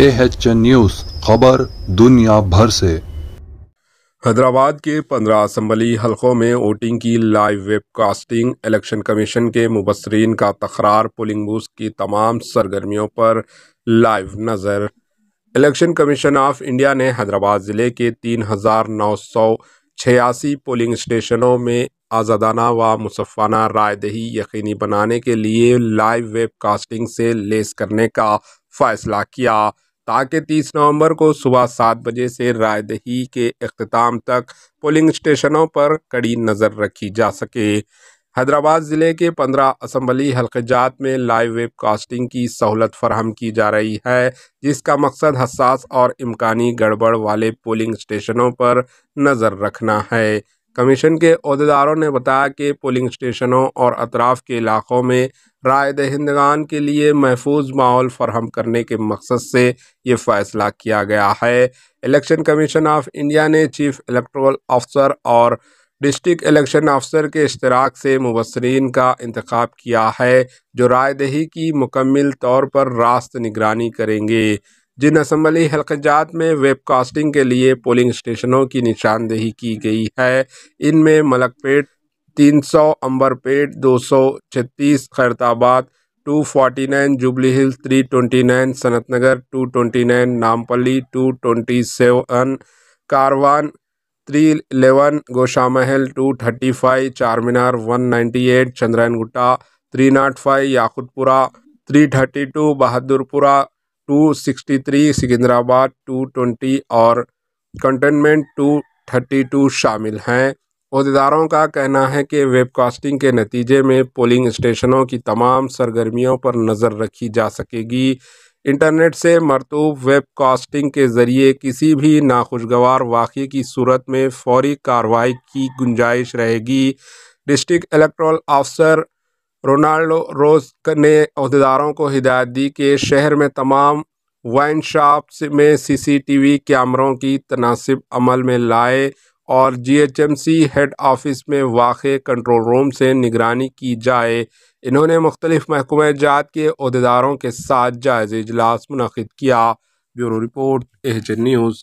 ए news खबर दुनिया भर से हैदराबाद के पंद्रह असम्बली हलकों में वोटिंग की लाइव वेबकास्टिंग इलेक्शन कमीशन के मुबसरीन का तकरार पोलिंग बूथ की तमाम सरगर्मियों पर लाइव नज़र इलेक्शन कमीशन ऑफ इंडिया ने हैदराबाद ज़िले के तीन हज़ार नौ सौ छियासी पोलिंग स्टेशनों में आज़ादाना व मुसफ़ाना रायदही यकीनी बनाने के लिए लाइव वेबकास्टिंग से लेस करने का फ़ैसला किया ताकि तीस नवंबर को सुबह सात बजे से रायदही के अख्ताम तक पोलिंग स्टेशनों पर कड़ी नज़र रखी जा सके हैदराबाद ज़िले के पंद्रह असम्बली हल्कजात में लाइव वेब कास्टिंग की सहूलत फराहम की जा रही है जिसका मकसद हसास और इम्कानी गड़बड़ वाले पोलिंग स्टेशनों पर नज़र रखना है कमीशन के अहदेदारों ने बताया कि पोलिंग स्टेशनों और अतराफ़ के इलाक़ों में राय दहिंदगान के लिए महफूज माहौल फरहम करने के मकसद से ये फ़ैसला किया गया है इलेक्शन कमीशन ऑफ इंडिया ने चीफ़ इलेक्ट्रल अफसर और डिस्ट्रिक्ट इलेक्शन अफसर के इश्तराक से मुबसरीन का इंतखब किया है जो रायदही की मुकम्मल तौर पर रास्त निगरानी करेंगे जिन असम्बली हलकजात में वेबकास्टिंग के लिए पोलिंग स्टेशनों की निशानदेही की गई है इनमें मलकपेट तीन सौ अम्बरपेट दो सौ छत्तीस Khairatabad two forty nine Jubilee Hills three twenty nine Nagar two twenty nine Nampally two twenty seven Karwan three eleven Mahal two thirty five Charminar one ninety eight Chandrayangutta three nought five Yakutpura three thirty two Bahadurpura two sixty three Secunderabad two twenty और cantonment two thirty two शामिल हैं अहदेदारों का कहना है कि webcasting के नतीजे में पोलिंग स्टेशनों की तमाम सरगर्मियों पर नज़र रखी जा सकेगी इंटरनेट से मरतूब वेबकास्टिंग के ज़रिए किसी भी नाखुशगवार वाक़े की सूरत में फौरी कार्रवाई की गुंजाइश रहेगी डिस्ट्रिक्ट इलेक्ट्रल अफसर रोनाल्डो रोज ने अहदेदारों को हिदायत दी कि शहर में तमाम वाइन शॉप्स में सीसीटीवी कैमरों की तनासिब अमल में लाए और जीएचएमसी हेड ऑफिस में वाक़ कंट्रोल रूम से निगरानी की जाए इन्होंने मुख्तलिफ महकमे जात के अहदेदारों के साथ जायज़ इजलास मनद किया ब्यूरो रिपोर्ट एच न्यूज़